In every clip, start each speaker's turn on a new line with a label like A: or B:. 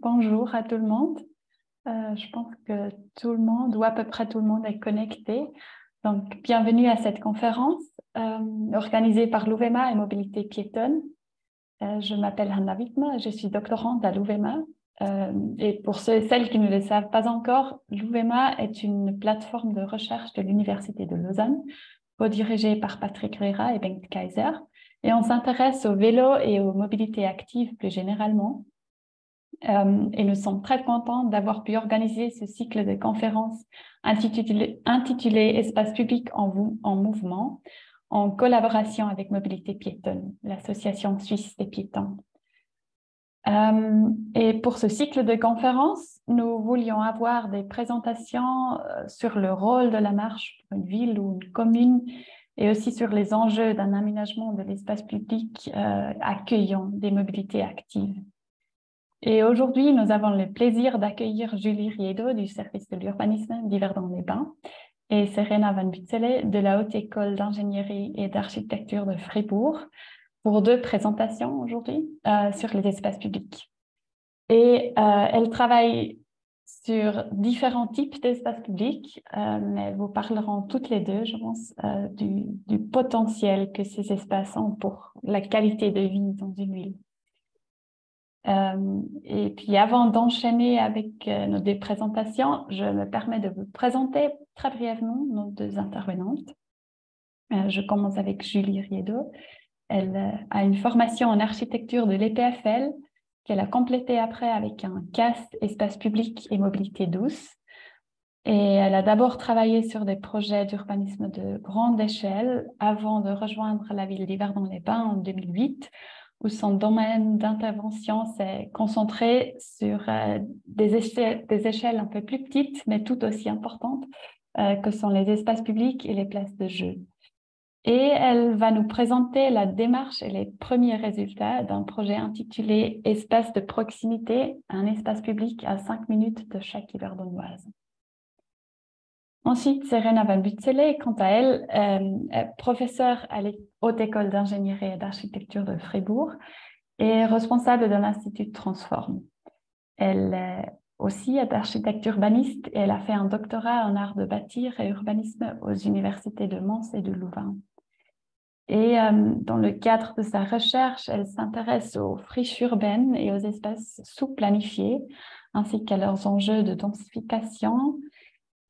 A: Bonjour à tout le monde. Euh, je pense que tout le monde, ou à peu près tout le monde, est connecté. Donc, bienvenue à cette conférence euh, organisée par l'UVMA et Mobilité piétonne. Euh, je m'appelle Hanna Wittma. je suis doctorante à l'UVMA. et pour ceux celles qui ne le savent pas encore, l'UVMA est une plateforme de recherche de l'Université de Lausanne, co-dirigée par Patrick Rera et Bengt Kaiser. Et on s'intéresse au vélo et aux mobilités actives plus généralement, euh, et nous sommes très contents d'avoir pu organiser ce cycle de conférences intitulé, Espace public en, mouvement en collaboration avec Mobilité Piétonne, l'association suisse des piétons. Euh, et pour ce cycle de conférences, nous voulions avoir des présentations euh, sur le rôle de la marche pour une ville ou une commune et aussi sur les enjeux d'un aménagement de l'espace public accueillant des mobilités actives. Et aujourd'hui, nous avons le plaisir d'accueillir Julie Riedo du service de l'urbanisme du les Bains et Serena Van Butzele de la Haute École d'ingénierie et d'architecture de Fribourg pour deux présentations aujourd'hui euh, sur les espaces publics. Et euh, elles travaillent sur différents types d'espaces publics, euh, mais elles vous parleront toutes les deux, je pense, du, du potentiel que ces espaces ont pour la qualité de vie dans une ville. Euh, et puis avant d'enchaîner avec euh, nos deux présentations, je me permets de vous présenter très brièvement nos deux intervenantes. Euh, je commence avec Julie Riedo. Elle a une formation en architecture de l'EPFL qu'elle a complétée après avec un CAS, espace public et mobilité douce. Et elle a d'abord travaillé sur des projets d'urbanisme de grande échelle avant de rejoindre la ville dans les bains en 2008 où son domaine d'intervention s'est concentré sur euh, des, échelles, un peu plus petites, mais tout aussi importantes, euh, que sont les espaces publics et les places de jeu. Et elle va nous présenter la démarche et les premiers résultats d'un projet intitulé Espace de proximité, un espace public à cinq minutes de chaque hiberdonoise. Ensuite, Serena Van quant à elle, est euh, euh, professeure à la École d'ingénierie et d'architecture de Fribourg et responsable de l'Institut Transform. Elle euh, aussi est architecte urbaniste et elle a fait un doctorat en art de bâtir et urbanisme aux universités de Mons et de Louvain. Et dans le cadre de sa recherche, elle s'intéresse aux friches urbaines et aux espaces sous-planifiés, ainsi qu'à leurs enjeux de densification,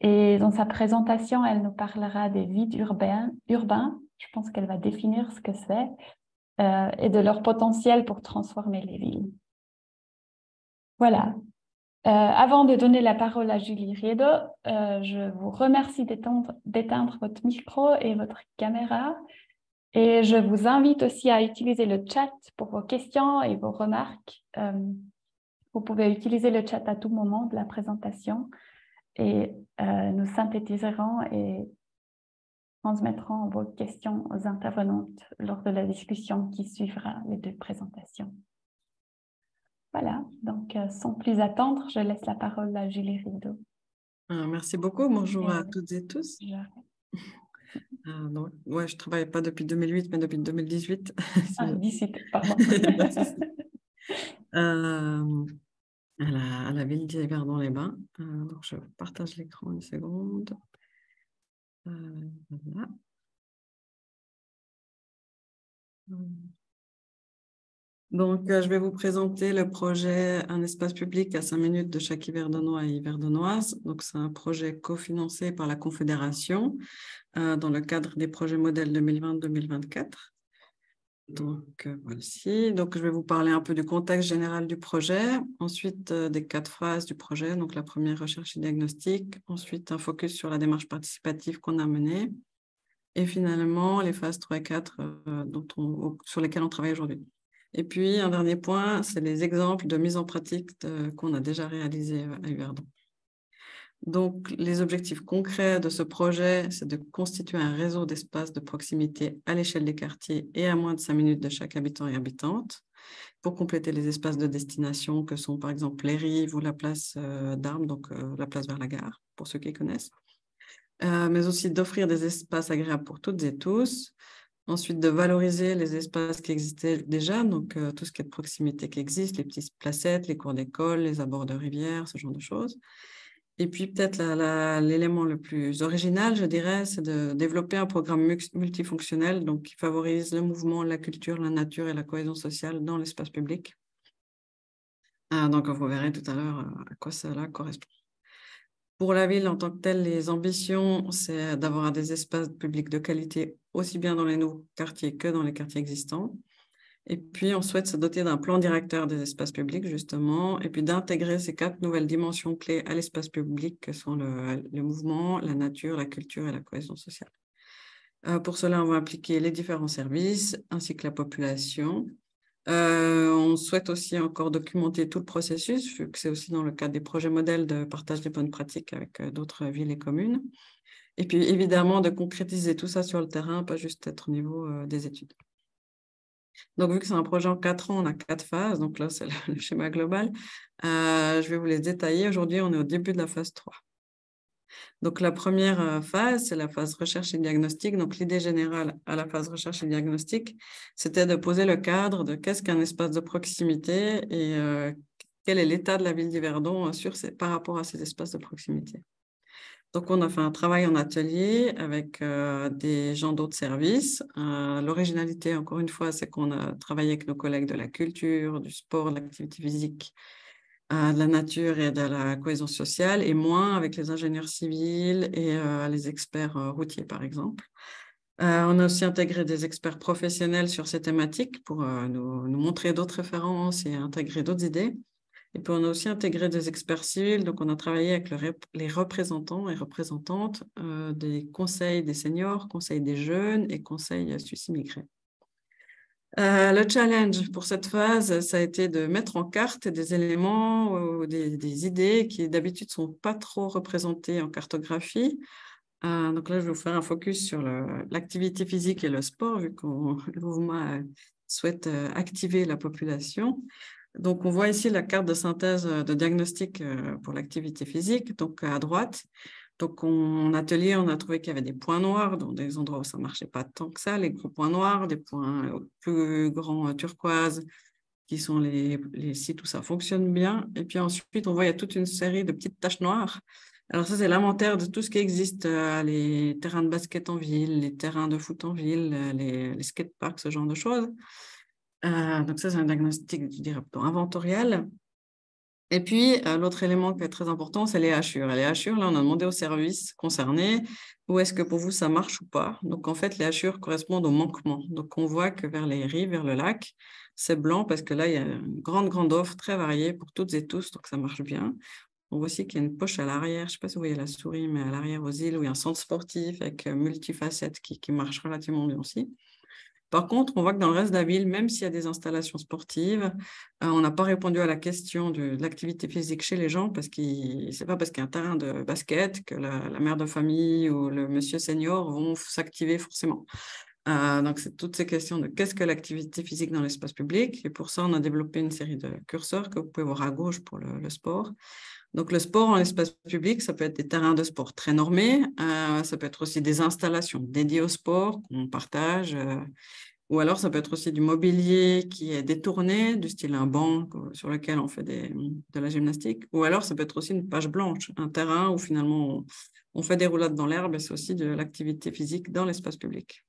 A: et dans sa présentation, elle nous parlera des vides urbains. urbains. Je pense qu'elle va définir ce que c'est euh, et de leur potentiel pour transformer les villes. Voilà. Euh, avant de donner la parole à Julie Riedo, euh, je vous remercie d'éteindre votre micro et votre caméra. Et je vous invite aussi à utiliser le chat pour vos questions et vos remarques. vous pouvez utiliser le chat à tout moment de la présentation et euh, nous synthétiserons et transmettrons vos questions aux intervenantes lors de la discussion qui suivra les deux présentations. Voilà, donc euh, sans plus attendre, je laisse la parole à Julie Rideau.
B: Ah, merci beaucoup, bonjour à toutes et tous. Euh, donc, je ne travaille pas depuis 2008, mais depuis 2018. Ah, bah, euh, à la, ville dhiverdon les Bains. Euh, je partage l'écran une seconde. Euh, donc, euh, je vais vous présenter le projet Un espace public à 5 minutes de chaque hiverdonnois et hiverdonnoise. Donc, c'est un projet cofinancé par la Confédération dans le cadre des projets modèles 2020-2024. Donc, euh, voici. Donc, je vais vous parler un peu du contexte général du projet, ensuite euh, des quatre phases du projet, donc la première recherche et diagnostic, ensuite un focus sur la démarche participative qu'on a menée, et finalement les phases 3 et 4 euh, dont sur lesquelles on travaille aujourd'hui. Et puis, un dernier point, c'est les exemples de mise en pratique qu'on a déjà réalisés à Yverdon. Donc, les objectifs concrets de ce projet, c'est de constituer un réseau d'espaces de proximité à l'échelle des quartiers et à moins de 5 minutes de chaque habitant et habitante, pour compléter les espaces de destination que sont par exemple les rives ou la place euh, d'Armes, donc euh, la place vers la gare, pour ceux qui connaissent, euh, mais aussi d'offrir des espaces agréables pour toutes et tous. Ensuite, de valoriser les espaces qui existaient déjà, donc tout ce qui est de proximité qui existe, les petites placettes, les cours d'école, les abords de rivières, ce genre de choses et puis peut-être l'élément le plus original, je dirais, c'est de développer un programme multifonctionnel donc, qui favorise le mouvement, la culture, la nature et la cohésion sociale dans l'espace public. Ah, donc vous verrez tout à l'heure euh, à quoi cela correspond. Pour la ville en tant que telle, les ambitions, c'est d'avoir des espaces publics de qualité aussi bien dans les nouveaux quartiers que dans les quartiers existants et puis, on souhaite se doter d'un plan directeur des espaces publics, justement, et puis d'intégrer ces quatre nouvelles dimensions clés à l'espace public, que sont le, mouvement, la nature, la culture et la cohésion sociale. Euh, pour cela, on va impliquer les différents services ainsi que la population. Euh, on souhaite aussi encore documenter tout le processus, vu que c'est aussi dans le cadre des projets modèles de partage des bonnes pratiques avec euh, d'autres villes et communes. Et puis, évidemment, de concrétiser tout ça sur le terrain, pas juste être au niveau des études. Donc, vu que c'est un projet en quatre ans, on a quatre phases. Donc là, c'est le schéma global. Euh, je vais vous les détailler. Aujourd'hui, on est au début de la phase 3. Donc, la première euh, phase, c'est la phase recherche et diagnostic. Donc, l'idée générale à la phase recherche et diagnostic, c'était de poser le cadre de qu'est-ce qu'un espace de proximité et euh, quel est l'état de la ville d'Yverdon par rapport à ces espaces de proximité. Donc, on a fait un travail en atelier avec euh, des gens d'autres services. Euh, l'originalité, encore une fois, c'est qu'on a travaillé avec nos collègues de la culture, du sport, de l'activité physique, euh, de la nature et de la cohésion sociale, et moins avec les ingénieurs civils et les experts routiers, par exemple. on a aussi intégré des experts professionnels sur ces thématiques pour nous, montrer d'autres références et intégrer d'autres idées. Et puis, on a aussi intégré des experts civils. Donc, on a travaillé avec les représentants et représentantes euh, des conseils des seniors, conseils des jeunes et conseils euh, suisses-immigrés. Euh, le challenge pour cette phase, ça a été de mettre en carte des éléments ou des, idées qui d'habitude ne sont pas trop représentées en cartographie. donc là, je vais vous faire un focus sur l'activité physique et le sport, vu que le mouvement souhaite activer la population. Donc, on voit ici la carte de synthèse euh, de diagnostic euh, pour l'activité physique, donc à droite. Donc, en atelier, on a trouvé qu'il y avait des points noirs donc des endroits où ça ne marchait pas tant que ça, les gros points noirs, des points euh, plus grands turquoise, qui sont les, sites où ça fonctionne bien. Et puis ensuite, on voit il y a toute une série de petites taches noires. Alors ça, c'est l'inventaire de tout ce qui existe, les terrains de basket en ville, les terrains de foot en ville, les, les skateparks, ce genre de choses. Euh, donc ça, c'est un diagnostic, je dirais, plutôt inventorial. Et puis, euh, l'autre élément qui est très important, c'est les hachures. les hachures, là, on a demandé aux services concernés où est-ce que pour vous ça marche ou pas. Donc, en fait, les hachures correspondent au manquement. Donc, on voit que vers les rives, vers le lac, c'est blanc parce que là, il y a une grande, grande offre très variée pour toutes et tous, donc ça marche bien. On voit aussi qu'il y a une poche à l'arrière, je ne sais pas si vous voyez la souris, mais à l'arrière aux îles, où il y a un centre sportif avec multifacettes qui marche relativement bien aussi. Par contre, on voit que dans le reste de la ville, même s'il y a des installations sportives, euh, on n'a pas répondu à la question de, l'activité physique chez les gens parce que n'est pas parce qu'il y a un terrain de basket que la, mère de famille ou le monsieur senior vont s'activer forcément. Euh, donc, c'est toutes ces questions de qu'est-ce que l'activité physique dans l'espace public. Et pour ça, on a développé une série de curseurs que vous pouvez voir à gauche pour le sport. Donc le sport en espace public, ça peut être des terrains de sport très normés, euh, ça peut être aussi des installations dédiées au sport qu'on partage, euh, ou alors ça peut être aussi du mobilier qui est détourné, du style un banc sur lequel on fait de la gymnastique, ou alors ça peut être aussi une page blanche, un terrain où finalement on, on fait des roulades dans l'herbe et c'est aussi de l'activité physique dans l'espace public.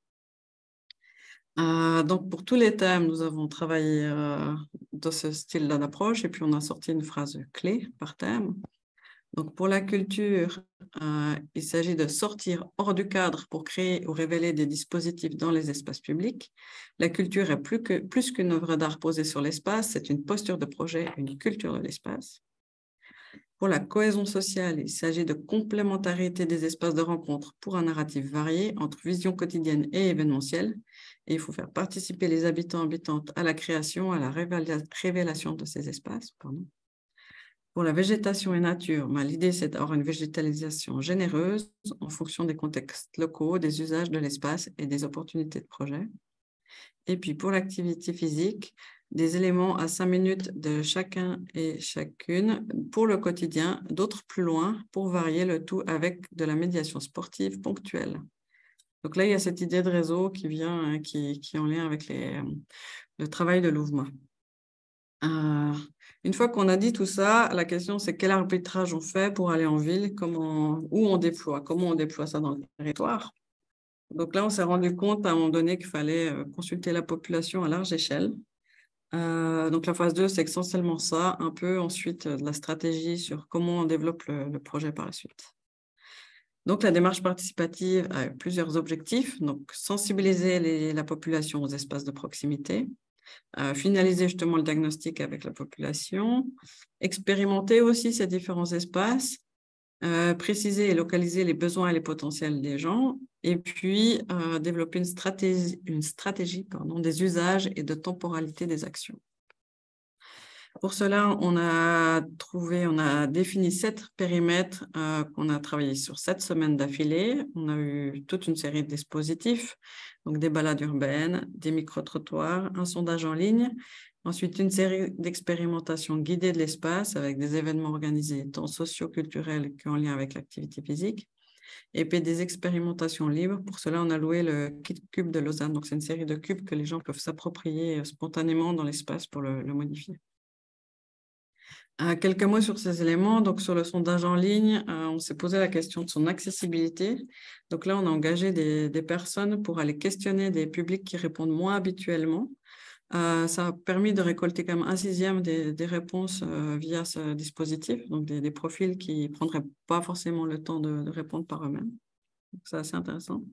B: Euh, donc, pour tous les thèmes, nous avons travaillé euh, dans ce style d'approche et puis on a sorti une phrase clé par thème. Donc, pour la culture, euh, il s'agit de sortir hors du cadre pour créer ou révéler des dispositifs dans les espaces publics. La culture est plus qu'une plus œuvre d'art posée sur l'espace, c'est une posture de projet, une culture de l'espace. Pour la cohésion sociale, il s'agit de complémentarité des espaces de rencontre pour un narratif varié entre vision quotidienne et événementielle. Et il faut faire participer les habitants habitantes à la création, à la révélation de ces espaces. Pour la végétation et nature, ben, l'idée c'est d'avoir une végétalisation généreuse en fonction des contextes locaux, des usages de l'espace et des opportunités de projet. Et puis pour l'activité physique, des éléments à cinq minutes de chacun et chacune pour le quotidien, d'autres plus loin pour varier le tout avec de la médiation sportive ponctuelle. Donc là, il y a cette idée de réseau qui vient, hein, qui, est en lien avec euh, le travail de louvre Euh, une fois qu'on a dit tout ça, la question c'est quel arbitrage on fait pour aller en ville, comment, où on déploie, comment on déploie ça dans le territoire. Donc là, on s'est rendu compte à un moment donné qu'il fallait euh, consulter la population à large échelle. Euh, donc la phase 2, c'est essentiellement ça, un peu ensuite euh, la stratégie sur comment on développe le, projet par la suite. Donc la démarche participative a plusieurs objectifs, donc sensibiliser la population aux espaces de proximité, euh, finaliser justement le diagnostic avec la population, expérimenter aussi ces différents espaces euh, préciser et localiser les besoins et les potentiels des gens, et puis euh, développer une stratégie, une stratégie des usages et de temporalité des actions. Pour cela, on a trouvé, on a défini sept périmètres euh, qu'on a travaillé sur sept semaines d'affilée. On a eu toute une série de dispositifs, donc des balades urbaines, des micro-trottoirs, un sondage en ligne Ensuite, une série d'expérimentations guidées de l'espace avec des événements organisés tant socio-culturels qu'en lien avec l'activité physique. Et puis des expérimentations libres. Pour cela, on a loué le kit cube de Lausanne. Donc, c'est une série de cubes que les gens peuvent s'approprier euh, spontanément dans l'espace pour le, modifier. Euh, quelques mots sur ces éléments. Donc, sur le sondage en ligne, euh, on s'est posé la question de son accessibilité. Donc là, on a engagé des personnes pour aller questionner des publics qui répondent moins habituellement. Euh, ça a permis de récolter quand même un sixième des, réponses euh, via ce dispositif, donc des, profils qui ne prendraient pas forcément le temps de, répondre par eux-mêmes. C'est assez intéressant.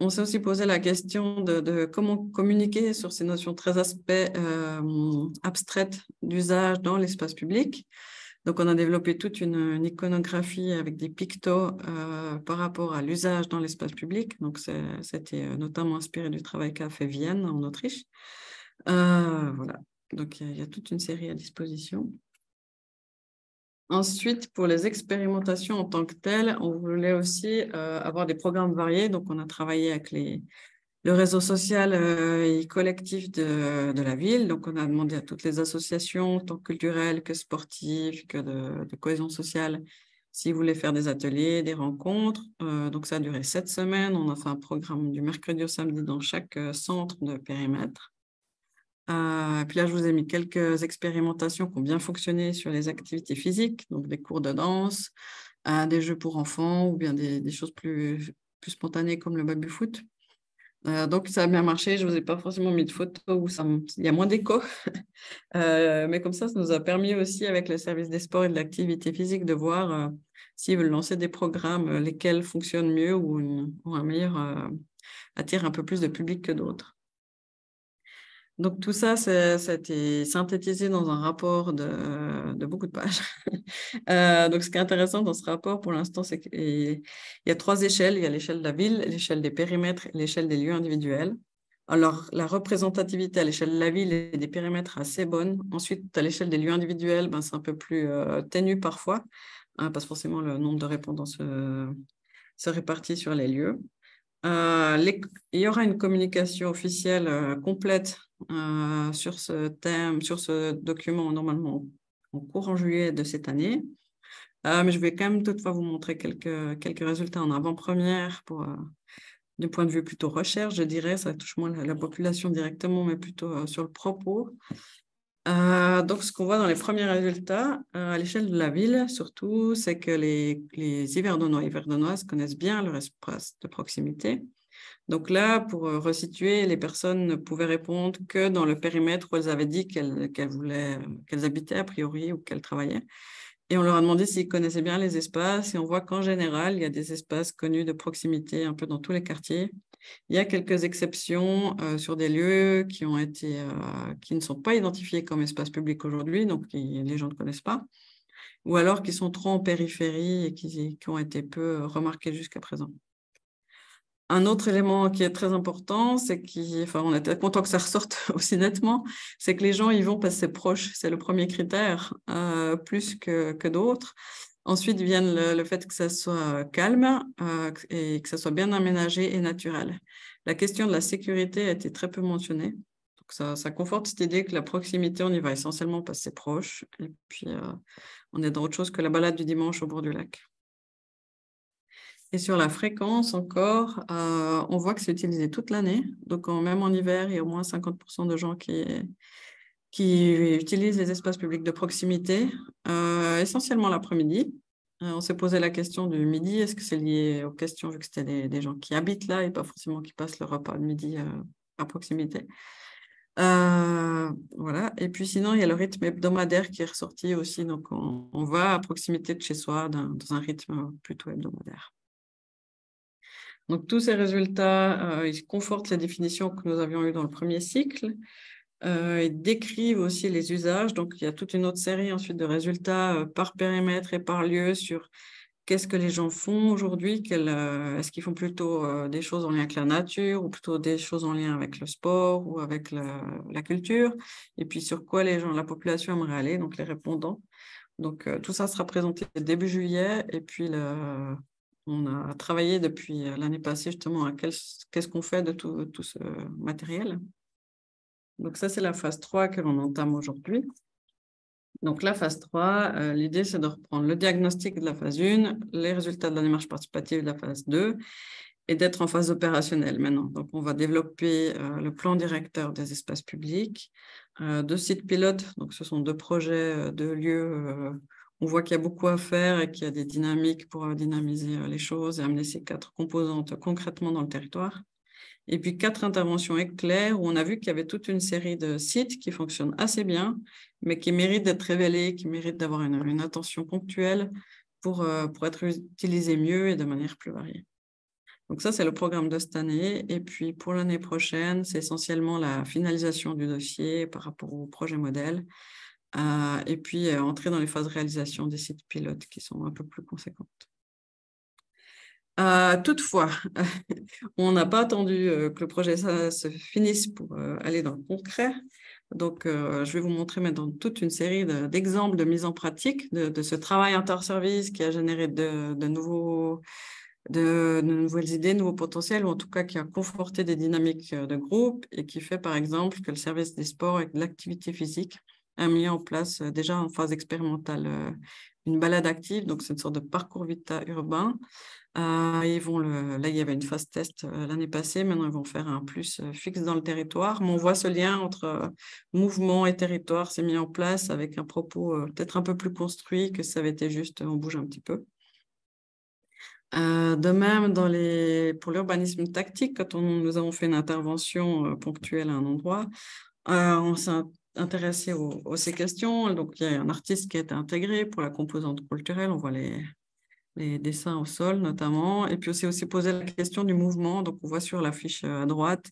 B: On s'est aussi posé la question de, comment communiquer sur ces notions très aspects euh, abstraites d'usage dans l'espace public. Donc, on a développé toute une, iconographie avec des pictos par rapport à l'usage dans l'espace public. Donc, c'était notamment inspiré du travail qu'a fait Vienne en Autriche. Euh, voilà, donc il y, a toute une série à disposition. Ensuite, pour les expérimentations en tant que telles, on voulait aussi euh, avoir des programmes variés. Donc, on a travaillé avec les, le réseau social euh, et collectif de, la ville. Donc, on a demandé à toutes les associations, tant culturelles que sportives, que de, cohésion sociale, s'ils voulaient faire des ateliers, des rencontres. donc, ça a duré sept semaines. On a fait un programme du mercredi au samedi dans chaque centre de périmètre. Euh, puis là, je vous ai mis quelques expérimentations qui ont bien fonctionné sur les activités physiques, donc des cours de danse, euh, des jeux pour enfants ou bien des, choses plus, spontanées comme le baby foot. Euh, donc, ça a bien marché. Je ne vous ai pas forcément mis de photos où il y a moins d'écho. mais comme ça, ça nous a permis aussi, avec le service des sports et de l'activité physique, de voir s'ils veulent lancer des programmes, lesquels fonctionnent mieux ou, meilleur, attirent un peu plus de public que d'autres. Donc tout ça, ça a été synthétisé dans un rapport de, beaucoup de pages. Euh, donc ce qui est intéressant dans ce rapport, pour l'instant, c'est qu'il y a trois échelles. Il y a l'échelle de la ville, l'échelle des périmètres et l'échelle des lieux individuels. Alors la représentativité à l'échelle de la ville et des périmètres est assez bonne. Ensuite, à l'échelle des lieux individuels, ben, c'est un peu plus euh, ténu parfois, hein, parce que forcément le nombre de répondants se répartit sur les lieux. Euh, il y aura une communication officielle euh, complète euh, sur ce thème, sur ce document normalement en cours en juillet de cette année. mais je vais quand même toutefois vous montrer quelques, quelques résultats en avant-première pour du point de vue plutôt recherche, je dirais, ça touche moins la population directement, mais plutôt sur le propos. Euh, donc, ce qu'on voit dans les premiers résultats euh, à l'échelle de la ville, surtout, c'est que les, les et connaissent bien leur espace de proximité. Donc là, pour euh, resituer, les personnes ne pouvaient répondre que dans le périmètre où elles avaient dit qu'elles habitaient a priori ou qu'elles travaillaient. Et on leur a demandé s'ils connaissaient bien les espaces. Et on voit qu'en général, il y a des espaces connus de proximité un peu dans tous les quartiers. Il y a quelques exceptions euh, sur des lieux qui, ont été, euh, qui ne sont pas identifiés comme espace public aujourd'hui, donc les gens ne connaissent pas, ou alors qui sont trop en périphérie et qui, ont été peu remarqués jusqu'à présent. Un autre élément qui est très important, c'est qu'on enfin, on content que ça ressorte aussi nettement, c'est que les gens y vont parce que c'est proche, c'est le premier critère, euh, plus que d'autres. Ensuite viennent le, fait que ça soit euh, calme euh, et que ça soit bien aménagé et naturel. La question de la sécurité a été très peu mentionnée. Donc ça, conforte cette idée que la proximité, on y va essentiellement parce c'est proche. Et puis, euh, on est dans autre chose que la balade du dimanche au bord du lac. Et sur la fréquence encore, on voit que c'est utilisé toute l'année. Donc, même en hiver, il y a au moins 50% de gens qui, qui utilisent les espaces publics de proximité, euh, essentiellement l'après-midi. Euh, on s'est posé la question du midi, est-ce que c'est lié aux questions, vu que c'était des, gens qui habitent là et pas forcément qui passent leur repas de midi euh, à proximité. voilà. Et puis sinon, il y a le rythme hebdomadaire qui est ressorti aussi. Donc, on, va à proximité de chez soi dans, dans un rythme plutôt hebdomadaire. Donc, tous ces résultats, ils confortent la définition que nous avions eue dans le premier cycle. Euh, ils décrivent aussi les usages. Donc, il y a toute une autre série ensuite de résultats euh, par périmètre et par lieu sur qu'est-ce que les gens font aujourd'hui, euh, est-ce qu'ils font plutôt des choses en lien avec la nature ou plutôt des choses en lien avec le sport ou avec la, culture, et puis sur quoi les gens, la population aimerait aller, donc les répondants. Donc, tout ça sera présenté début juillet et puis on a travaillé depuis l'année passée justement à qu'est-ce qu'on fait de tout ce matériel. Donc ça, c'est la phase 3 que l'on entame aujourd'hui. Donc la phase 3, euh, l'idée, c'est de reprendre le diagnostic de la phase 1, les résultats de la démarche participative de la phase 2 et d'être en phase opérationnelle maintenant. Donc on va développer euh, le plan directeur des espaces publics, euh, deux sites pilotes, donc ce sont deux projets, deux lieux. on voit qu'il y a beaucoup à faire et qu'il y a des dynamiques pour dynamiser les choses et amener ces quatre composantes concrètement dans le territoire et puis quatre interventions éclairs où on a vu qu'il y avait toute une série de sites qui fonctionnent assez bien, mais qui méritent d'être révélés, qui méritent d'avoir une, attention ponctuelle pour, euh, pour être utilisés mieux et de manière plus variée. Donc ça, c'est le programme de cette année. Et puis pour l'année prochaine, c'est essentiellement la finalisation du dossier par rapport au projet modèle. Euh, et puis euh, entrer dans les phases de réalisation des sites pilotes qui sont un peu plus conséquentes. Ah, toutefois, on n'a pas attendu euh, que le projet se finisse pour euh, aller dans le concret. Donc, euh, je vais vous montrer maintenant toute une série d'exemples de, mise en pratique de, ce travail service qui a généré de, de nouveaux, de, nouvelles idées, de nouveaux potentiels, ou en tout cas qui a conforté des dynamiques de groupe et qui fait, par exemple, que le service des sports et de l'activité physique a mis en place euh, déjà en phase expérimentale euh, une balade active, donc c'est une sorte de parcours vita urbain. Euh, là, il y avait une phase test l'année passée, maintenant ils vont faire un plus fixe dans le territoire. Mais on voit ce lien entre mouvement et territoire c'est mis en place avec un propos peut-être un peu plus construit que ça avait été juste on bouge un petit peu. de même, pour l'urbanisme tactique, quand on, nous avons fait une intervention ponctuelle à un endroit, on s'est intéressé aux, ces questions. Donc, il y a un artiste qui a été intégré pour la composante culturelle. On voit les, les dessins au sol, notamment. Et puis, on aussi poser la question du mouvement. Donc, on voit sur l'affiche euh, à droite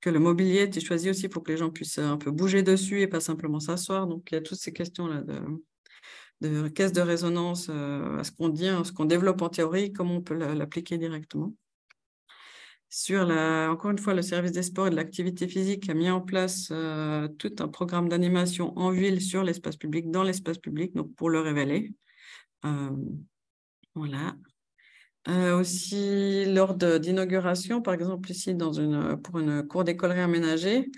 B: que le mobilier était choisi aussi pour que les gens puissent euh, un peu bouger dessus et pas simplement s'asseoir. Donc, il y a toutes ces questions-là de, de caisse de résonance euh, à ce qu'on dit, à hein, ce qu'on développe en théorie, comment on peut l'appliquer directement sur, la, encore une fois, le service des sports et de l'activité physique a mis en place euh, tout un programme d'animation en ville sur l'espace public, dans l'espace public, donc pour le révéler. Euh, voilà. Euh, aussi, lors d'inauguration, par exemple, ici, dans une, pour une cour d'école réaménagée,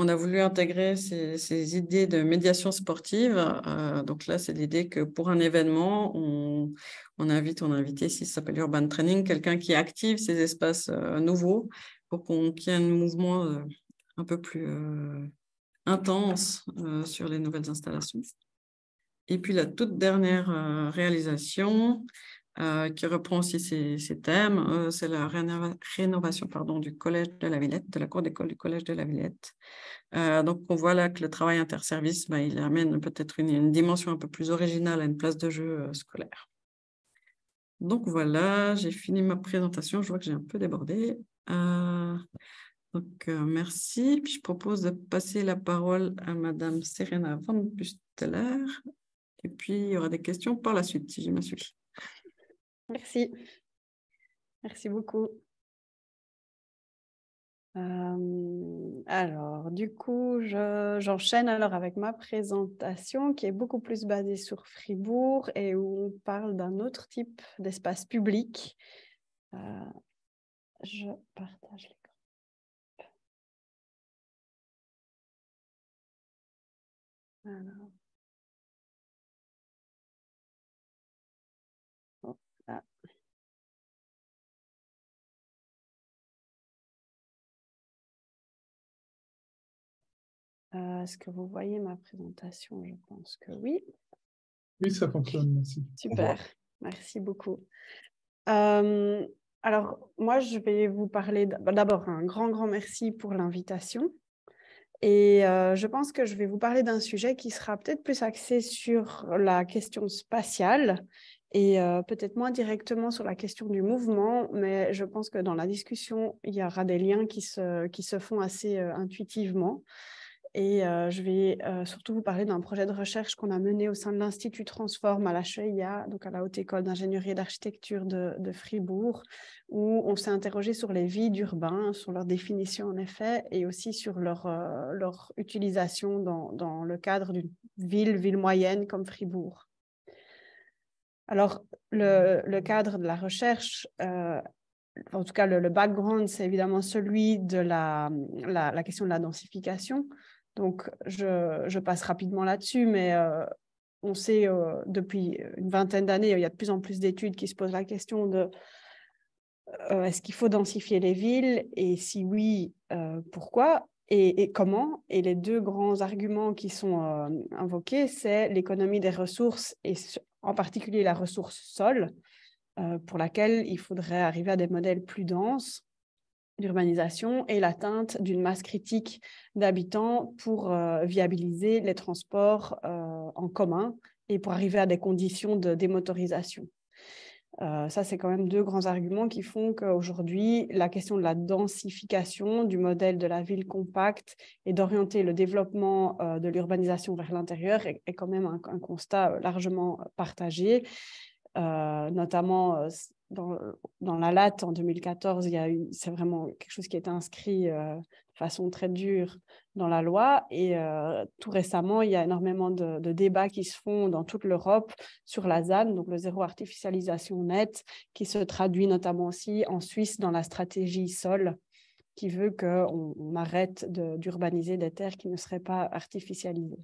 B: on a voulu intégrer ces, idées de médiation sportive. Euh, donc là, c'est l'idée que pour un événement, on, invite, on a invité, si ça s'appelle Urban Training, quelqu'un qui active ces espaces euh, nouveaux pour qu'on tienne ait un mouvement euh, un peu plus intense sur les nouvelles installations. Et puis la toute dernière réalisation, euh, qui reprend aussi ces, thèmes. Euh, c'est la rénovation pardon, du collège de la Villette, de la cour d'école du collège de la Villette. Euh, donc, on voit là que le travail interservice, ben, il amène peut-être une, dimension un peu plus originale à une place de jeu scolaire. Donc voilà, j'ai fini ma présentation. Je vois que j'ai un peu débordé. donc merci. Puis je propose de passer la parole à Madame Serena Van Busteler. Et puis il y aura des questions par la suite si je me
C: Merci. Merci beaucoup. Euh, alors, du coup, j'enchaîne alors avec ma présentation qui est beaucoup plus basée sur Fribourg et où on parle d'un autre type d'espace public. Euh, je partage l'écran. Euh, est-ce que vous voyez ma présentation Je pense que oui.
A: Oui, ça fonctionne,
C: merci. Super, merci beaucoup. Euh, alors, moi, je vais vous parler bah, d'abord un grand, grand merci pour l'invitation. Et euh, je pense que je vais vous parler d'un sujet qui sera peut-être plus axé sur la question spatiale et peut-être moins directement sur la question du mouvement, mais je pense que dans la discussion, il y aura des liens qui se, qui se font assez intuitivement. Et euh, je vais euh, surtout vous parler d'un projet de recherche qu'on a mené au sein de l'Institut Transform à la CHEIA, donc à la Haute École d'ingénierie et d'architecture de, Fribourg, où on s'est interrogé sur les vies urbains, sur leur définition en effet, et aussi sur leur, euh, leur utilisation dans, dans le cadre d'une ville, ville moyenne comme Fribourg. Alors, le, le, cadre de la recherche, en tout cas le, background, c'est évidemment celui de la, la, la, question de la densification. Donc, je, passe rapidement là-dessus, mais euh, on sait euh, depuis une vingtaine d'années, il y a de plus en plus d'études qui se posent la question de euh, est-ce qu'il faut densifier les villes et si oui, pourquoi et, comment Et les deux grands arguments qui sont invoqués, c'est l'économie des ressources et en particulier la ressource sol, pour laquelle il faudrait arriver à des modèles plus denses l'urbanisation et l'atteinte d'une masse critique d'habitants pour euh, viabiliser les transports euh, en commun et pour arriver à des conditions de démotorisation. Euh, ça, c'est quand même deux grands arguments qui font qu'aujourd'hui, la question de la densification du modèle de la ville compacte et d'orienter le développement de l'urbanisation vers l'intérieur est, quand même un, constat largement partagé. notamment euh, dans, la latte en 2014, c'est vraiment quelque chose qui est inscrit euh, de façon très dure dans la loi. Et euh, tout récemment, il y a énormément de, débats qui se font dans toute l'Europe sur la ZAN, donc le zéro artificialisation net, qui se traduit notamment aussi en Suisse dans la stratégie sol qui veut qu'on arrête d'urbaniser des terres qui ne seraient pas artificialisées.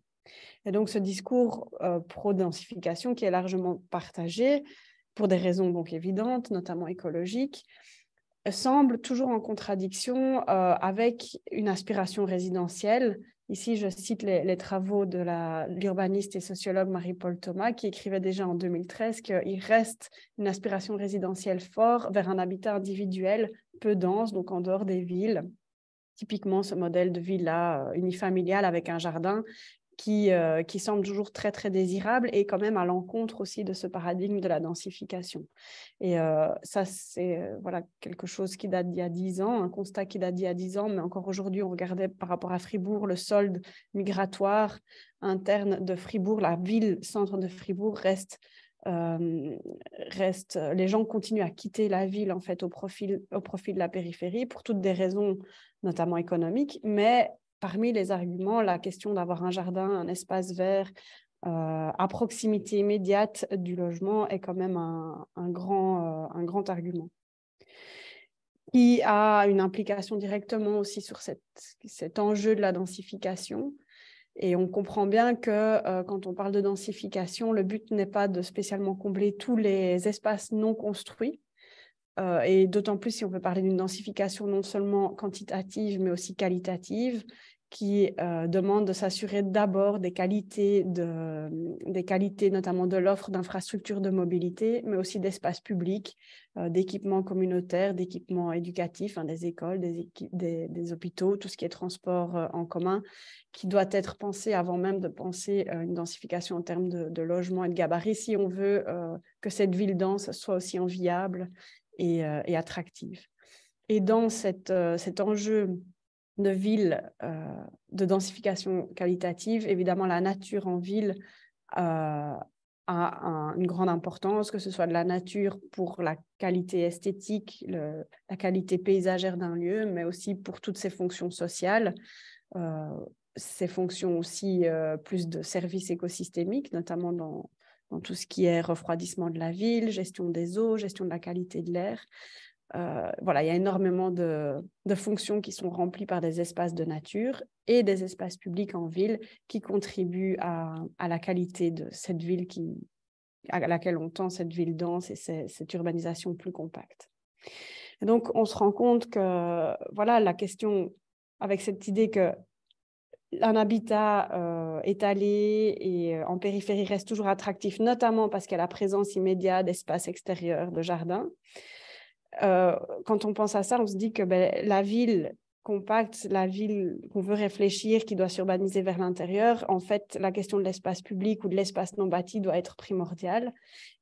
C: Et donc ce discours pro-densification qui est largement partagé, pour des raisons donc évidentes, notamment écologiques, euh, semble toujours en contradiction euh, avec une aspiration résidentielle. Ici, je cite les, travaux de l'urbaniste et sociologue Marie-Paul Thomas, qui écrivait déjà en 2013 qu'il reste une aspiration résidentielle forte vers un habitat individuel peu dense, donc en dehors des villes. Typiquement, ce modèle de villa euh, unifamiliale avec un jardin qui, euh, qui semble toujours très, très désirable et quand même à l'encontre aussi de ce paradigme de la densification. Et euh, ça, c'est euh, voilà, quelque chose qui date d'il y a dix ans, un constat qui date d'il y a dix ans, mais encore aujourd'hui, on regardait par rapport à Fribourg le solde migratoire interne de Fribourg, la ville centre de Fribourg reste reste, les gens continuent à quitter la ville en fait au profit, au profit de la périphérie pour toutes des raisons notamment économiques, mais parmi les arguments, la question d'avoir un jardin, un espace vert euh, à proximité immédiate du logement est quand même un, grand, euh, un grand argument qui a une implication directement aussi sur cet enjeu de la densification. Et on comprend bien que euh, quand on parle de densification, le but n'est pas de spécialement combler tous les espaces non construits. et d'autant plus si on veut parler d'une densification non seulement quantitative, mais aussi qualitative, qui euh, demande de s'assurer d'abord des qualités, de, des qualités notamment de l'offre d'infrastructures de mobilité, mais aussi d'espaces publics, euh, d'équipements communautaires, d'équipements éducatifs, hein, des écoles, des, hôpitaux, tout ce qui est transport euh, en commun, qui doit être pensé avant même de penser une densification en termes de, de, logement et de gabarit, si on veut que cette ville dense soit aussi enviable et, et attractive. Et dans cette, cet enjeu de ville euh, de densification qualitative, évidemment, la nature en ville euh, a une grande importance, que ce soit de la nature pour la qualité esthétique, la qualité paysagère d'un lieu, mais aussi pour toutes ses fonctions sociales, euh, ses fonctions aussi plus de services écosystémiques, notamment dans, tout ce qui est refroidissement de la ville, gestion des eaux, gestion de la qualité de l'air. Euh, voilà, il y a énormément de, fonctions qui sont remplies par des espaces de nature et des espaces publics en ville qui contribuent à, la qualité de cette ville qui, à laquelle on tend, cette ville dense et cette urbanisation plus compacte. donc, on se rend compte que, voilà, la question avec cette idée que un habitat euh, étalé et euh, en périphérie reste toujours attractif, notamment parce qu'il y a la présence immédiate d'espaces extérieurs, de jardins. Euh, quand on pense à ça, on se dit que ben, la ville compacte, la ville qu'on veut réfléchir, qui doit s'urbaniser vers l'intérieur, en fait, la question de l'espace public ou de l'espace non bâti doit être primordiale.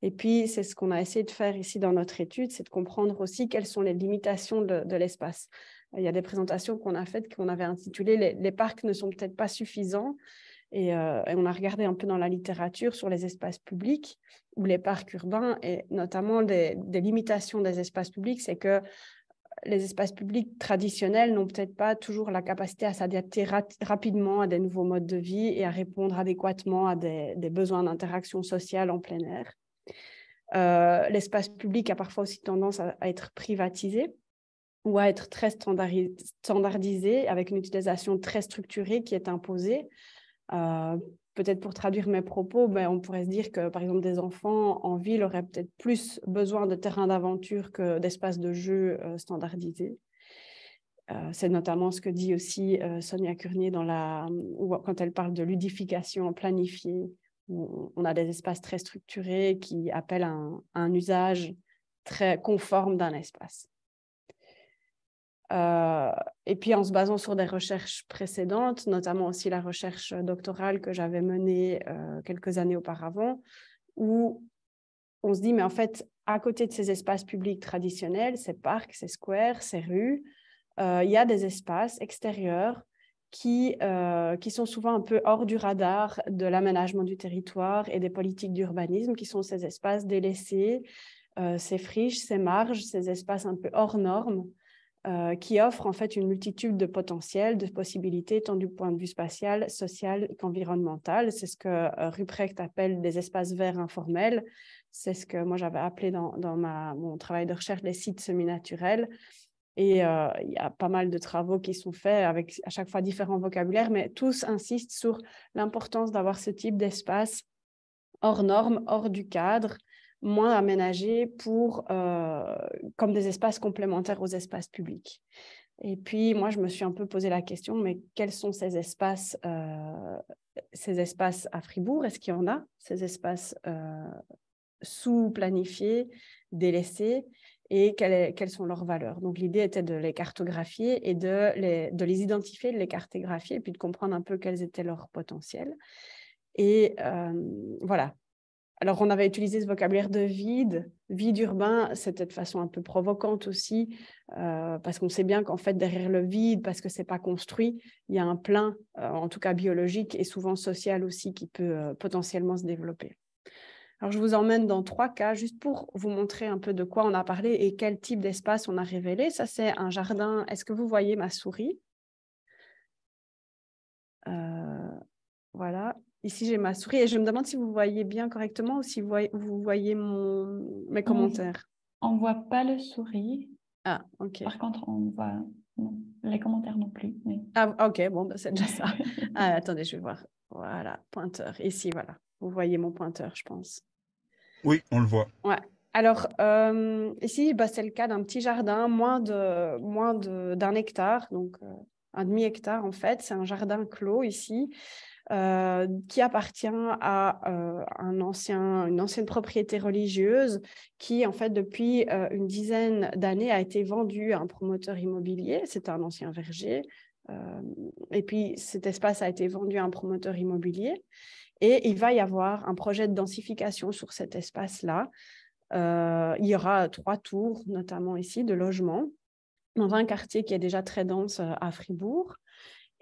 C: Et puis, c'est ce qu'on a essayé de faire ici dans notre étude, c'est de comprendre aussi quelles sont les limitations de, l'espace. Il y a des présentations qu'on a faites qu'on avait intitulées les parcs ne sont peut-être pas suffisants euh, et, on a regardé un peu dans la littérature sur les espaces publics ou les parcs urbains, et notamment des, limitations des espaces publics, c'est que les espaces publics traditionnels n'ont peut-être pas toujours la capacité à s'adapter rapidement à des nouveaux modes de vie et à répondre adéquatement à des, besoins d'interaction sociale en plein air. Euh, l'espace public a parfois aussi tendance à, être privatisé ou à être très standardisé avec une utilisation très structurée qui est imposée. Euh, peut-être pour traduire mes propos, ben, on pourrait se dire que, par exemple, des enfants en ville auraient peut-être plus besoin de terrains d'aventure que d'espaces de jeu euh, standardisés. Euh, c'est notamment ce que dit aussi Sonia Curnier dans la, quand elle parle de ludification planifiée. Où on a des espaces très structurés qui appellent un usage très conforme d'un espace. Euh, et puis en se basant sur des recherches précédentes, notamment aussi la recherche doctorale que j'avais menée euh, quelques années auparavant, où on se dit, mais en fait, à côté de ces espaces publics traditionnels, ces parcs, ces squares, ces rues, euh, il y a des espaces extérieurs qui, qui sont souvent un peu hors du radar de l'aménagement du territoire et des politiques d'urbanisme, qui sont ces espaces délaissés, ces friches, ces marges, ces espaces un peu hors normes. Euh, qui offre en fait une multitude de potentiels, de possibilités, tant du point de vue spatial, social qu'environnemental. C'est ce que euh, Ruprecht appelle des espaces verts informels. C'est ce que moi j'avais appelé dans, mon travail de recherche les sites semi-naturels. Et euh, il y a pas mal de travaux qui sont faits avec à chaque fois différents vocabulaires, mais tous insistent sur l'importance d'avoir ce type d'espace hors normes, hors du cadre, moins aménagés pour, euh, comme des espaces complémentaires aux espaces publics. Et puis, moi, je me suis un peu posé la question, mais quels sont ces espaces, euh, ces espaces à Fribourg Est-ce qu'il y en a, ces espaces euh, sous-planifiés, délaissés et quelles, sont leurs valeurs. Donc l'idée était de les cartographier et de les, de les, identifier, de les cartographier et puis de comprendre un peu quels étaient leurs potentiels. Et voilà, alors, on avait utilisé ce vocabulaire de vide, vide urbain, c'était de façon un peu provocante aussi, euh, parce qu'on sait bien qu'en fait, derrière le vide, parce que c'est pas construit, il y a un plein, euh, en tout cas biologique et souvent social aussi, qui peut euh, potentiellement se développer. Alors, je vous emmène dans trois cas, juste pour vous montrer un peu de quoi on a parlé et quel type d'espace on a révélé. Ça, c'est un jardin. Est-ce que vous voyez ma souris Voilà, Ici, j'ai ma souris et je me demande si vous voyez bien correctement ou si vous voyez, vous voyez mon, mes commentaires.
A: On ne voit pas
C: le souris. Ah, ok.
A: Par contre, on voit non, les commentaires non plus.
C: Ah, ok, bon, bah, c'est déjà ça. ah, attendez, je vais voir. Voilà, pointeur. Ici, voilà. Vous voyez mon pointeur, je pense. Oui, on le voit. Ouais. Alors, euh, ici, bah, c'est le cas d'un petit jardin, moins d'un de, moins de, hectare, donc euh, un demi-hectare en fait. C'est un jardin clos ici. Euh, qui appartient à euh, un ancien, une ancienne propriété religieuse qui, en fait, depuis euh, une dizaine d'années, a été vendue à un promoteur immobilier. C'est un ancien verger. et puis, cet espace a été vendu à un promoteur immobilier. Et il va y avoir un projet de densification sur cet espace-là. il y aura trois tours, notamment ici, de logements dans un quartier qui est déjà très dense à Fribourg.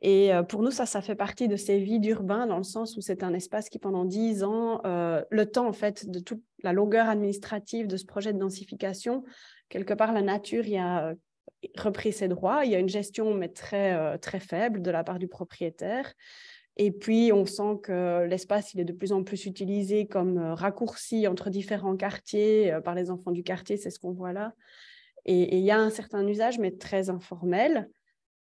C: Et euh, pour nous, ça, ça fait partie de ces vides urbains, dans le sens où c'est un espace qui, pendant dix ans, euh, le temps, en fait, de toute la longueur administrative de ce projet de densification, quelque part, la nature y a euh, repris ses droits. Il y a une gestion, mais très, très faible de la part du propriétaire. Et puis, on sent que l'espace, il est de plus en plus utilisé comme raccourci entre différents quartiers, par les enfants du quartier, c'est ce qu'on voit là. Et il y a un certain usage, mais très informel.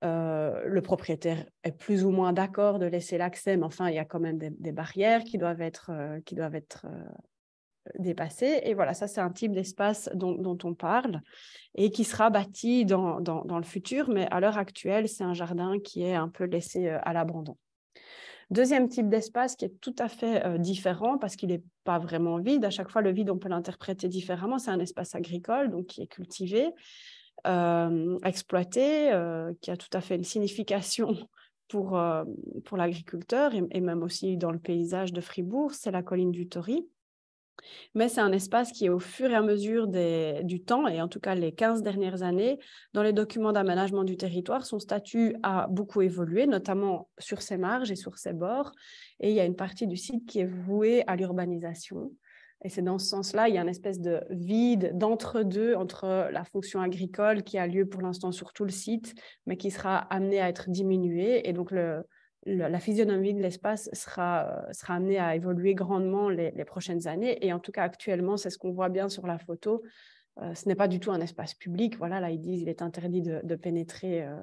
C: Euh, le propriétaire est plus ou moins d'accord de laisser l'accès, mais enfin, il y a quand même des, barrières qui doivent être, euh, qui doivent être euh, dépassées. Et voilà, ça, c'est un type d'espace dont, on parle et qui sera bâti dans, dans le futur, mais à l'heure actuelle, c'est un jardin qui est un peu laissé à l'abandon. Deuxième type d'espace qui est tout à fait différent parce qu'il n'est pas vraiment vide. À chaque fois, le vide, on peut l'interpréter différemment. C'est un espace agricole, donc qui est cultivé. Euh, exploité, euh, qui a tout à fait une signification pour, euh, pour l'agriculteur et, même aussi dans le paysage de Fribourg, c'est la colline du Tory. Mais c'est un espace qui, au fur et à mesure du temps, et en tout cas les 15 dernières années, dans les documents d'aménagement du territoire, son statut a beaucoup évolué, notamment sur ses marges et sur ses bords. Et il y a une partie du site qui est vouée à l'urbanisation. Et c'est dans ce sens-là, il y a une espèce de vide d'entre-deux entre la fonction agricole qui a lieu pour l'instant sur tout le site, mais qui sera amenée à être diminuée. Et donc, la physionomie de l'espace sera, euh, amenée à évoluer grandement les, prochaines années. Et en tout cas, actuellement, c'est ce qu'on voit bien sur la photo. Euh, ce n'est pas du tout un espace public. Voilà, là, ils disent qu'il est interdit de, pénétrer, euh,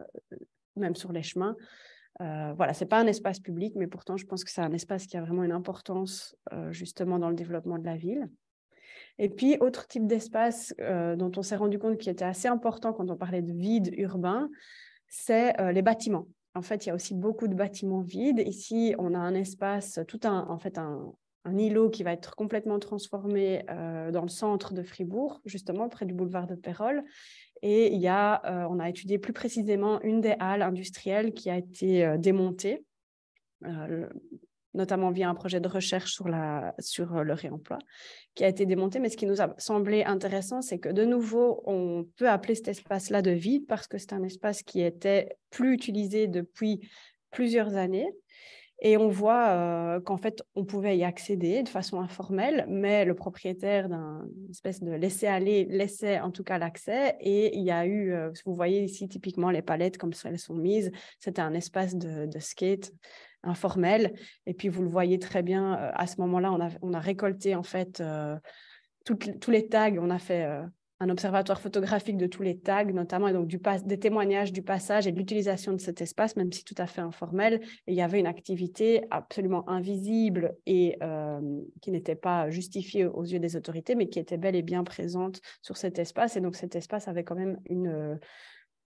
C: même sur les chemins. Voilà, euh, voilà, c'est pas un espace public, mais pourtant, je pense que c'est un espace qui a vraiment une importance euh, justement dans le développement de la ville. Et puis, autre type d'espace euh, dont on s'est rendu compte qui était assez important quand on parlait de vide urbain, c'est les bâtiments. En fait, il y a aussi beaucoup de bâtiments vides. Ici, on a un espace, tout un, en fait, un, îlot qui va être complètement transformé dans le centre de Fribourg, justement près du boulevard de Pérol, et euh, on a étudié plus précisément une des halles industrielles qui a été euh, démontée, euh, notamment via un projet de recherche sur, le réemploi, qui a été démontée. Mais ce qui nous a semblé intéressant, c'est que de nouveau, on peut appeler cet espace-là de vide parce que c'est un espace qui était plus utilisé depuis plusieurs années et on voit euh, qu'en fait, on pouvait y accéder de façon informelle, mais le propriétaire d'un espèce de laisser-aller laissait en tout cas l'accès. Et il y a eu, euh, vous voyez ici typiquement les palettes comme elles sont mises, c'était un espace de, skate informel. Et puis vous le voyez très bien, euh, à ce moment-là, on a, on a, récolté en fait tous les tags, on a fait un observatoire photographique de tous les tags, notamment, et donc du des témoignages du passage et de l'utilisation de cet espace, même si tout à fait informel. il y avait une activité absolument invisible et euh, qui n'était pas justifiée aux yeux des autorités, mais qui était bel et bien présente sur cet espace. Et donc cet espace avait quand même une, euh,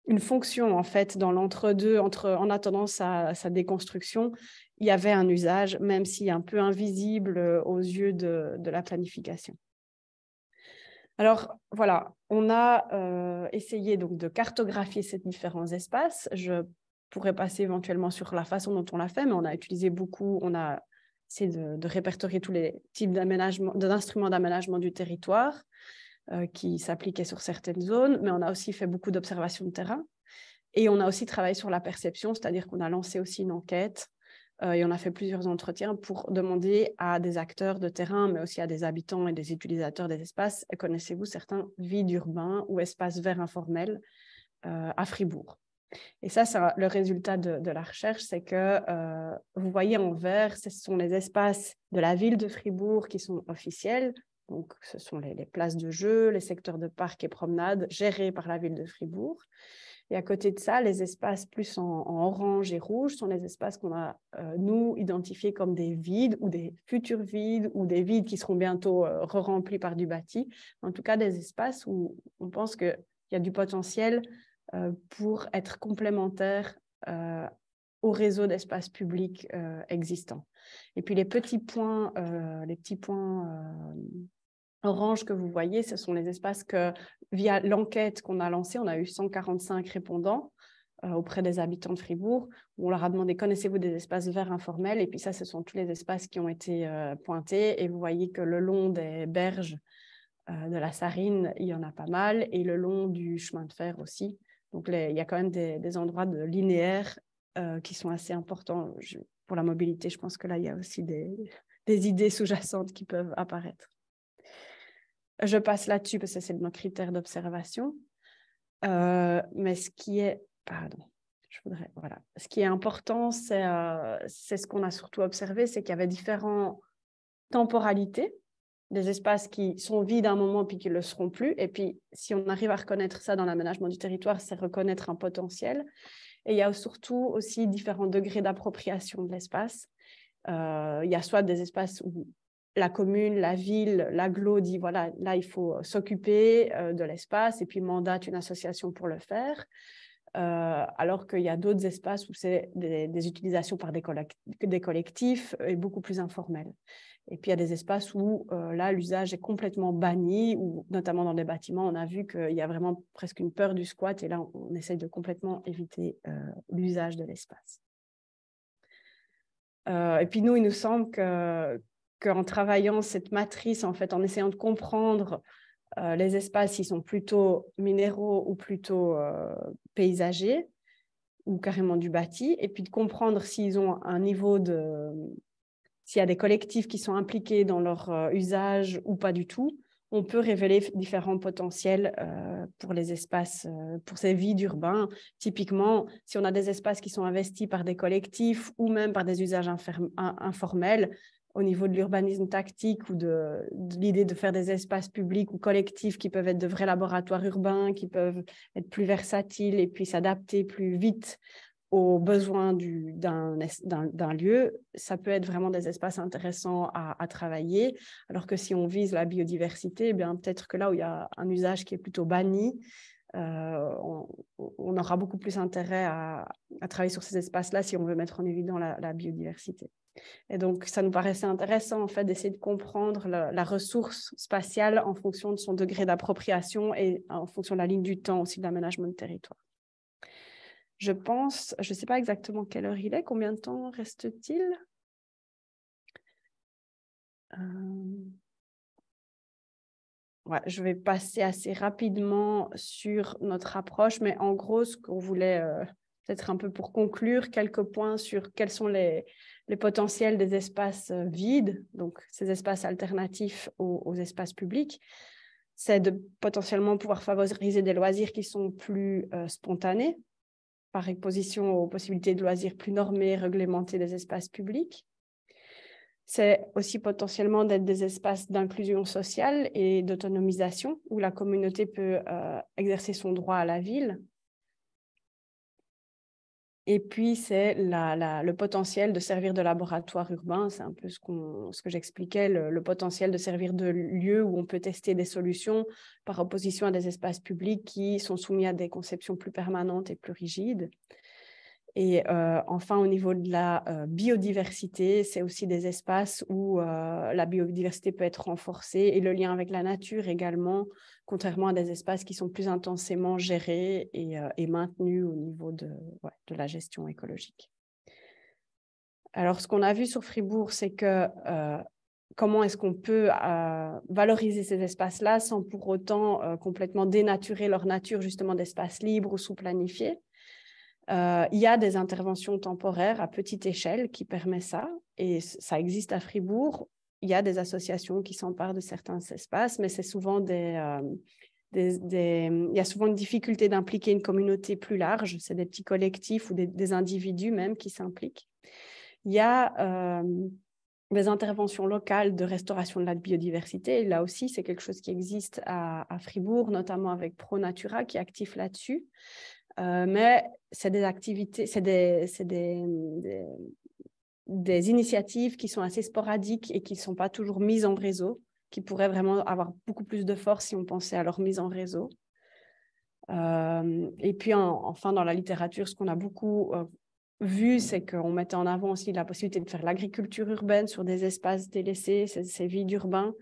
C: une fonction, en fait, dans l'entre-deux, entre, en attendant sa, sa déconstruction. Il y avait un usage, même si un peu invisible euh, aux yeux de la planification. Alors voilà, on a euh, essayé donc de cartographier ces différents espaces. Je pourrais passer éventuellement sur la façon dont on l'a fait, mais on a utilisé beaucoup, on a essayé de, répertorier tous les types d'instruments d'aménagement du territoire euh, qui s'appliquaient sur certaines zones, mais on a aussi fait beaucoup d'observations de terrain. Et on a aussi travaillé sur la perception, c'est-à-dire qu'on a lancé aussi une enquête euh, et on a fait plusieurs entretiens pour demander à des acteurs de terrain, mais aussi à des habitants et des utilisateurs des espaces, connaissez-vous certains vides urbains ou espaces verts informels euh, à Fribourg Et ça, c'est le résultat de, la recherche, c'est que euh, vous voyez en vert, ce sont les espaces de la ville de Fribourg qui sont officiels. Donc, ce sont les, les places de jeu, les secteurs de parcs et promenades gérés par la ville de Fribourg. Et à côté de ça, les espaces plus en, orange et rouge sont les espaces qu'on a, euh, nous, identifiés comme des vides ou des futurs vides ou des vides qui seront bientôt euh, remplis par du bâti. En tout cas, des espaces où on pense qu'il y a du potentiel euh, pour être complémentaire au réseau d'espaces publics existants. Et puis les petits points, les petits points orange que vous voyez, ce sont les espaces que, via l'enquête qu'on a lancée, on a eu 145 répondants euh, auprès des habitants de Fribourg, où on leur a demandé connaissez-vous des espaces verts informels Et puis ça, ce sont tous les espaces qui ont été euh, pointés. Et vous voyez que le long des berges euh, de la Sarine, il y en a pas mal, et le long du chemin de fer aussi. Donc il y a quand même des, endroits de linéaires qui sont assez importants pour la mobilité. Je pense que là, il y a aussi des idées sous-jacentes qui peuvent apparaître. Je passe là-dessus parce que c'est mon critère d'observation. Euh, mais ce qui est, pardon, je voudrais, voilà, ce qui est important, c'est euh, c'est ce qu'on a surtout observé, c'est qu'il y avait différentes temporalités, des espaces qui sont vides à un moment puis qui ne le seront plus. Et puis, si on arrive à reconnaître ça dans l'aménagement du territoire, c'est reconnaître un potentiel. Et il y a surtout aussi différents degrés d'appropriation de l'espace. Euh, il y a soit des espaces où la commune, la ville, l'aglo dit voilà, là il faut euh, s'occuper euh, de l'espace et puis mandate une association pour le faire. Euh, alors qu'il y a d'autres espaces où c'est des, utilisations par des, collectifs et beaucoup plus informelles. Et puis il y a des espaces où là l'usage est complètement banni, ou notamment dans des bâtiments, on a vu qu'il y a vraiment presque une peur du squat et là on, essaie essaye de complètement éviter l'usage de l'espace. et puis nous, il nous semble que, qu'en travaillant cette matrice, en fait, en essayant de comprendre euh, les espaces, s'ils sont plutôt minéraux ou plutôt euh, paysagers ou carrément du bâti, et puis de comprendre s'ils ont un niveau de... s'il y a des collectifs qui sont impliqués dans leur euh, usage ou pas du tout, on peut révéler différents potentiels pour les espaces, pour ces vies urbains. Typiquement, si on a des espaces qui sont investis par des collectifs ou même par des usages informels, au niveau de l'urbanisme tactique ou de, l'idée de faire des espaces publics ou collectifs qui peuvent être de vrais laboratoires urbains, qui peuvent être plus versatiles et puis s'adapter plus vite aux besoins d'un lieu, ça peut être vraiment des espaces intéressants à, travailler. Alors que si on vise la biodiversité, eh bien peut-être que là où il y a un usage qui est plutôt banni, euh, on, aura beaucoup plus intérêt à, travailler sur ces espaces-là si on veut mettre en évidence la, biodiversité. Et donc, ça nous paraissait intéressant en fait d'essayer de comprendre la, ressource spatiale en fonction de son degré d'appropriation et en fonction de la ligne du temps aussi de l'aménagement du territoire. Je pense, je ne sais pas exactement quelle heure il est, combien de temps reste-t-il euh, je vais passer assez rapidement sur notre approche, mais en gros, ce qu'on voulait euh, peut-être un peu pour conclure, quelques points sur quels sont les, potentiels des espaces euh, vides, donc ces espaces alternatifs aux, espaces publics. C'est de potentiellement pouvoir favoriser des loisirs qui sont plus euh, spontanés, par exposition aux possibilités de loisirs plus normés, réglementés des espaces publics c'est aussi potentiellement d'être des espaces d'inclusion sociale et d'autonomisation où la communauté peut euh, exercer son droit à la ville. Et puis, c'est le potentiel de servir de laboratoire urbain, c'est un peu ce, que j'expliquais, le, potentiel de servir de lieu où on peut tester des solutions par opposition à des espaces publics qui sont soumis à des conceptions plus permanentes et plus rigides. Et euh, enfin, au niveau de la euh, biodiversité, c'est aussi des espaces où euh, la biodiversité peut être renforcée et le lien avec la nature également, contrairement à des espaces qui sont plus intensément gérés et, maintenus au niveau de, la gestion écologique. Alors, ce qu'on a vu sur Fribourg, c'est que comment est-ce qu'on peut valoriser ces espaces-là sans pour autant complètement dénaturer leur nature justement d'espaces libres ou sous planifiés euh, il y a des interventions temporaires à petite échelle qui permettent ça, et ça existe à Fribourg. Il y a des associations qui s'emparent de certains espaces, mais c'est souvent des, euh, Il y a souvent une difficulté d'impliquer une communauté plus large. C'est des petits collectifs ou des, individus même qui s'impliquent. Il y a euh, des interventions locales de restauration de la biodiversité. là aussi, c'est quelque chose qui existe à, à Fribourg, notamment avec ProNatura qui est actif là-dessus. Euh, mais c'est des activités, c'est des, des, des, initiatives qui sont assez sporadiques et qui ne sont pas toujours mises en réseau, qui pourraient vraiment avoir beaucoup plus de force si on pensait à leur mise en réseau. Euh, et puis enfin, dans la littérature, ce qu'on a beaucoup euh, vu, c'est qu'on mettait en avant aussi la possibilité de faire l'agriculture urbaine sur des espaces délaissés, ces, ces vides urbains,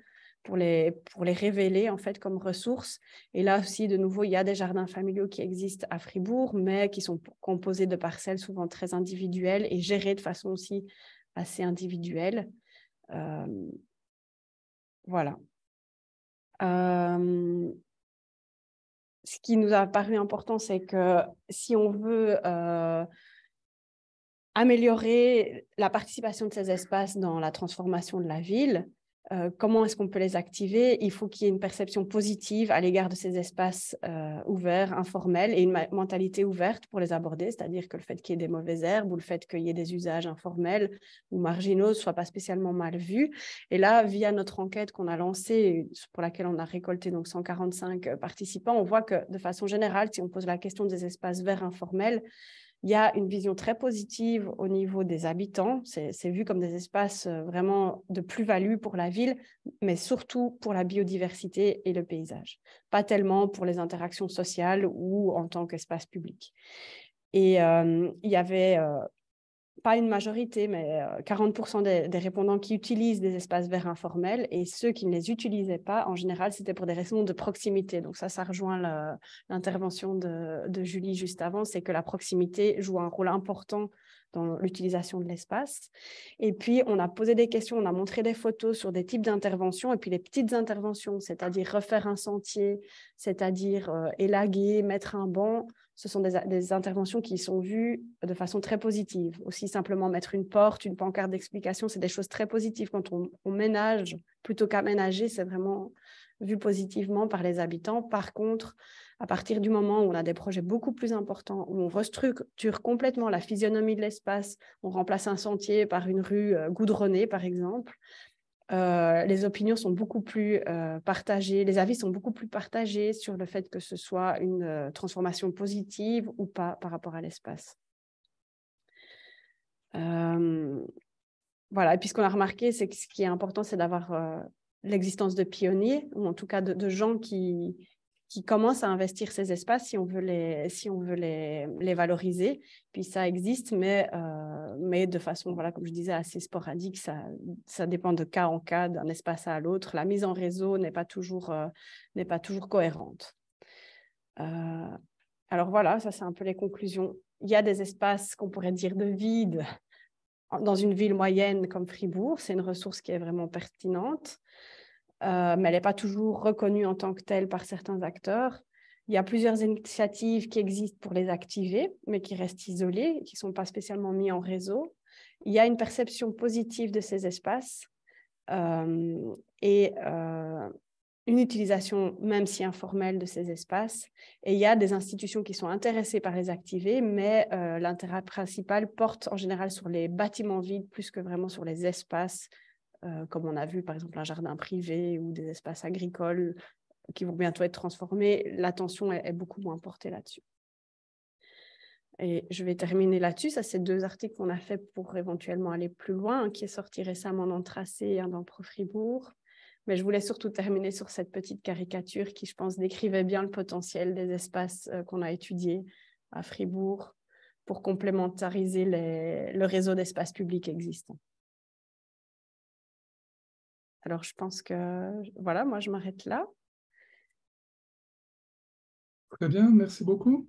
C: pour les, pour les révéler en fait comme ressources. Et là aussi, de nouveau, il y a des jardins familiaux qui existent à Fribourg, mais qui sont composés de parcelles souvent très individuelles et gérées de façon aussi assez individuelle. Euh, voilà. Euh, ce qui nous a paru important, c'est que si on veut euh, améliorer la participation de ces espaces dans la transformation de la ville, euh, comment est-ce qu'on peut les activer Il faut qu'il y ait une perception positive à l'égard de ces espaces euh, ouverts, informels, et une mentalité ouverte pour les aborder, c'est-à-dire que le fait qu'il y ait des mauvaises herbes ou le fait qu'il y ait des usages informels ou marginaux ne soit pas spécialement mal vu. Et là, via notre enquête qu'on a lancée, pour laquelle on a récolté donc 145 euh, participants, on voit que de façon générale, si on pose la question des espaces verts informels, il y a une vision très positive au niveau des habitants. C'est vu comme des espaces euh, vraiment de plus-value pour la ville, mais surtout pour la biodiversité et le paysage. Pas tellement pour les interactions sociales ou en tant qu'espace public. Et euh, il y avait euh, pas une majorité, mais 40% euh, des, répondants qui utilisent des espaces verts informels et ceux qui ne les utilisaient pas, en général, c'était pour des raisons de proximité. Donc ça, ça rejoint l'intervention de, Julie juste avant, c'est que la proximité joue un rôle important dans l'utilisation de l'espace. Et puis, on a posé des questions, on a montré des photos sur des types d'interventions et puis les petites interventions, c'est-à-dire refaire un sentier, c'est-à-dire euh, élaguer, mettre un banc ce sont des, interventions qui sont vues de façon très positive. Aussi simplement mettre une porte, une pancarte d'explication, c'est des choses très positives. Quand on, on ménage, plutôt qu'aménager, c'est vraiment vu positivement par les habitants. Par contre, à partir du moment où on a des projets beaucoup plus importants, où on restructure complètement la physionomie de l'espace, on remplace un sentier par une rue euh, goudronnée, par exemple, euh, les opinions sont beaucoup plus euh, partagées, les avis sont beaucoup plus partagés sur le fait que ce soit une euh, transformation positive ou pas par rapport à l'espace. voilà, et puis ce qu'on a remarqué, c'est que ce qui est important, c'est d'avoir l'existence de pionniers, ou en tout cas de gens qui, qui commencent à investir ces espaces si on veut les, si on veut les, valoriser. Puis ça existe, mais, euh, mais de façon, voilà, comme je disais, assez sporadique. Ça, ça dépend de cas en cas, d'un espace à l'autre. La mise en réseau n'est pas, toujours, euh, n'est pas toujours cohérente. Euh, alors voilà, ça c'est un peu les conclusions. Il y a des espaces qu'on pourrait dire de vide dans une ville moyenne comme Fribourg. C'est une ressource qui est vraiment pertinente. Euh, mais elle n'est pas toujours reconnue en tant que telle par certains acteurs. Il y a plusieurs initiatives qui existent pour les activer, mais qui restent isolées, qui ne sont pas spécialement mises en réseau. Il y a une perception positive de ces espaces euh, et euh, une utilisation, même si informelle, de ces espaces. Et il y a des institutions qui sont intéressées par les activer, mais l'intérêt principal porte en général sur les bâtiments vides plus que vraiment sur les espaces euh, comme on a vu par exemple un jardin privé ou des espaces agricoles qui vont bientôt être transformés, l'attention est, beaucoup moins portée là-dessus. Et je vais terminer là-dessus. Ça, c'est deux articles qu'on a fait pour éventuellement aller plus loin, qui est sorti récemment dans Tracé et dans Pro-Fribourg. Mais je voulais surtout terminer sur cette petite caricature qui, je pense, décrivait bien le potentiel des espaces euh, qu'on a étudiés à Fribourg pour complémentariser le réseau d'espaces publics existants.
B: Alors, je pense que, voilà, moi, je m'arrête là.
A: Très bien, merci beaucoup.